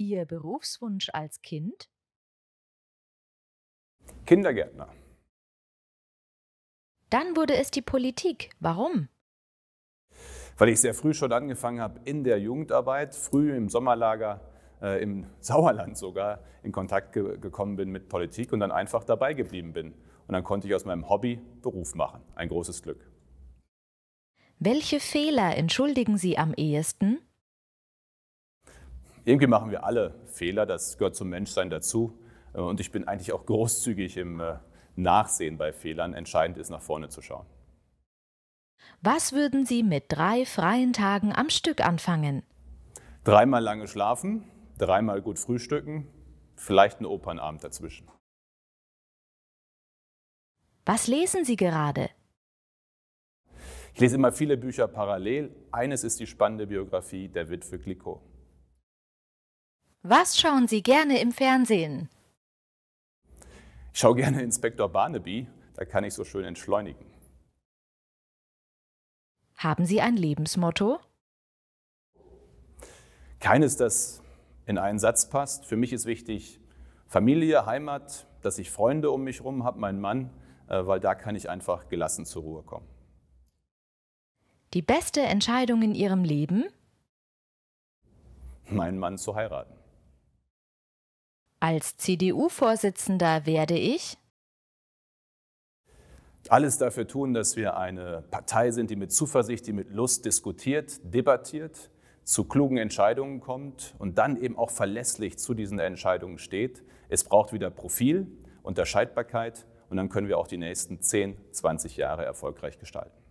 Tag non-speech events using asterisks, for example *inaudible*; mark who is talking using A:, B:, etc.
A: Ihr Berufswunsch als Kind? Kindergärtner. Dann wurde es die Politik. Warum?
B: Weil ich sehr früh schon angefangen habe, in der Jugendarbeit, früh im Sommerlager, äh, im *laughs* Sauerland sogar, in Kontakt ge gekommen bin mit Politik und dann einfach dabei geblieben bin. Und dann konnte ich aus meinem Hobby Beruf machen. Ein großes Glück.
A: Welche Fehler entschuldigen Sie am ehesten?
B: Irgendwie machen wir alle Fehler, das gehört zum Menschsein dazu. Äh, und ich bin eigentlich auch großzügig im äh, Nachsehen bei Fehlern. Entscheidend ist, nach vorne zu schauen.
A: Was würden Sie mit drei freien Tagen am Stück anfangen?
B: Dreimal lange schlafen, dreimal gut frühstücken, vielleicht einen Opernabend dazwischen.
A: Was lesen Sie gerade?
B: Ich lese immer viele Bücher parallel. Eines ist die spannende Biografie der Witwe Glickow.
A: Was schauen Sie gerne im Fernsehen?
B: Ich schaue gerne Inspektor Barnaby, da kann ich so schön entschleunigen.
A: Haben Sie ein Lebensmotto?
B: Keines, das in einen Satz passt. Für mich ist wichtig Familie, Heimat, dass ich Freunde um mich herum habe, meinen Mann, äh, weil da kann ich einfach gelassen zur Ruhe kommen.
A: Die beste Entscheidung in Ihrem Leben?
B: Meinen Mann zu heiraten.
A: Als CDU-Vorsitzender werde ich
B: alles dafür tun, dass wir eine Partei sind, die mit Zuversicht, die mit Lust diskutiert, debattiert, zu klugen Entscheidungen kommt und dann eben auch verlässlich zu diesen Entscheidungen steht. Es braucht wieder Profil, Unterscheidbarkeit und dann können wir auch die nächsten 10, 20 Jahre erfolgreich gestalten.